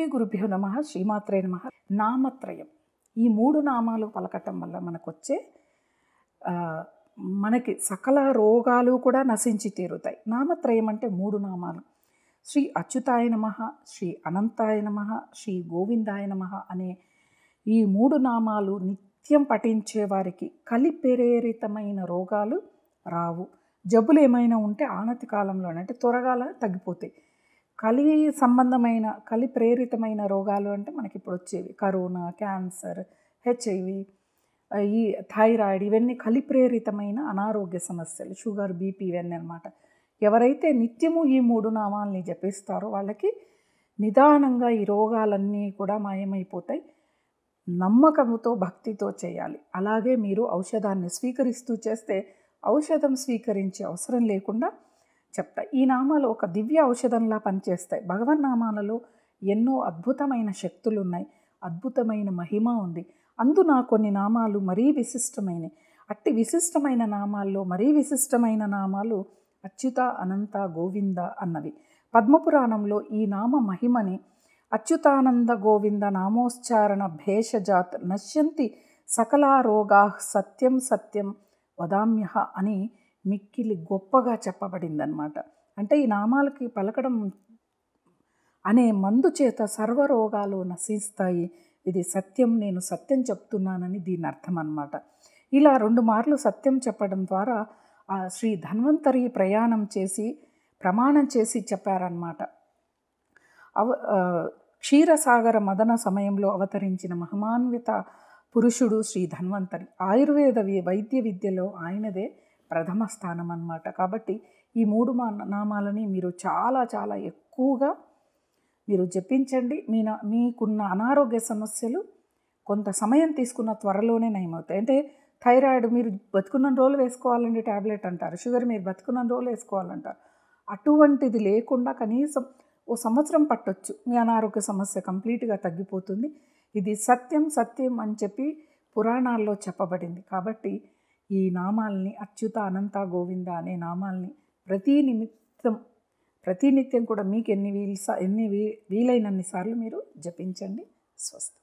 శ్రీ గురుభ్యో నమ శ్రీమాత్రే నమ నామత్రయం ఈ మూడు నామాలు పలకటం వల్ల మనకు వచ్చే మనకి సకల రోగాలు కూడా నశించి తీరుతాయి నామత్రయం అంటే మూడు నామాలు శ్రీ అచ్యుతాయ నమ శ్రీ అనంతాయ నమ శ్రీ గోవిందాయ నమ అనే ఈ మూడు నామాలు నిత్యం పఠించే వారికి కలిపెరేరితమైన రోగాలు రావు జబ్బులు ఏమైనా ఉంటే ఆనతి కాలంలోనే అంటే త్వరగా తగ్గిపోతాయి కలి సంబంధమైన కలి ప్రేరితమైన రోగాలు అంటే మనకి ఇప్పుడు వచ్చేవి కరోనా క్యాన్సర్ హెచ్ఐవి ఈ థైరాయిడ్ ఇవన్నీ కలి ప్రేరితమైన అనారోగ్య సమస్యలు షుగర్ బీపీ ఇవన్నీ అనమాట ఎవరైతే నిత్యము ఈ మూడు నామాల్ని జపిస్తారో వాళ్ళకి నిదానంగా ఈ రోగాలన్నీ కూడా మాయమైపోతాయి నమ్మకంతో భక్తితో చేయాలి అలాగే మీరు ఔషధాన్ని స్వీకరిస్తూ చేస్తే ఔషధం స్వీకరించే అవసరం లేకుండా చెప్తాయి ఈ నామాలు ఒక దివ్య ఔషధంలా పనిచేస్తాయి భగవన్ నామాలలో ఎన్నో అద్భుతమైన శక్తులు ఉన్నాయి అద్భుతమైన మహిమ ఉంది అందున కొన్ని నామాలు మరీ విశిష్టమైనవి అట్టి విశిష్టమైన నామాల్లో మరీ విశిష్టమైన నామాలు అచ్యుత అనంత గోవింద అన్నవి పద్మపురాణంలో ఈ నామ మహిమని అచ్యుతానంద గోవింద నామోచ్చారణ భేషజాత్ నశ్యంతి సకలారోగా సత్యం సత్యం వదామ్యహ అని మిక్కిలి గొప్పగా చెప్పబడిందనమాట అంటే ఈ నామాలకి పలకడం అనే మందు చేత సర్వరోగాలు నశిస్తాయి ఇది సత్యం నేను సత్యం చెప్తున్నానని దీని అర్థం అనమాట ఇలా రెండు మార్లు సత్యం చెప్పడం ద్వారా ఆ శ్రీ ధన్వంతరి ప్రయాణం చేసి ప్రమాణం చేసి చెప్పారన్నమాట అవ క్షీరసాగర మదన సమయంలో అవతరించిన మహమాన్విత పురుషుడు శ్రీ ధన్వంతరి ఆయుర్వేద వైద్య విద్యలో ఆయనదే ప్రథమ స్థానం అన్నమాట కాబట్టి ఈ మూడు మా నామాలని మీరు చాలా చాలా ఎక్కువగా మీరు జపించండి మీ మీకున్న అనారోగ్య సమస్యలు కొంత సమయం తీసుకున్న త్వరలోనే నయమవుతాయి అంటే థైరాయిడ్ మీరు బతుకున్న రోజులు వేసుకోవాలండి ట్యాబ్లెట్ అంటారు షుగర్ మీరు బతుకున్న రోజులు వేసుకోవాలంటారు అటువంటిది లేకుండా కనీసం ఓ సంవత్సరం పట్టొచ్చు మీ అనారోగ్య సమస్య కంప్లీట్గా తగ్గిపోతుంది ఇది సత్యం సత్యం అని చెప్పి పురాణాల్లో చెప్పబడింది కాబట్టి ఈ నామాల్ని అచ్యుత అనంత గోవింద అనే నామాల్ని ప్రతి నిమిత్తం ప్రతినిత్యం కూడా మీకు ఎన్ని వీల్సా ఎన్ని వీ వీలైనన్ని సార్లు మీరు జపించండి స్వస్తి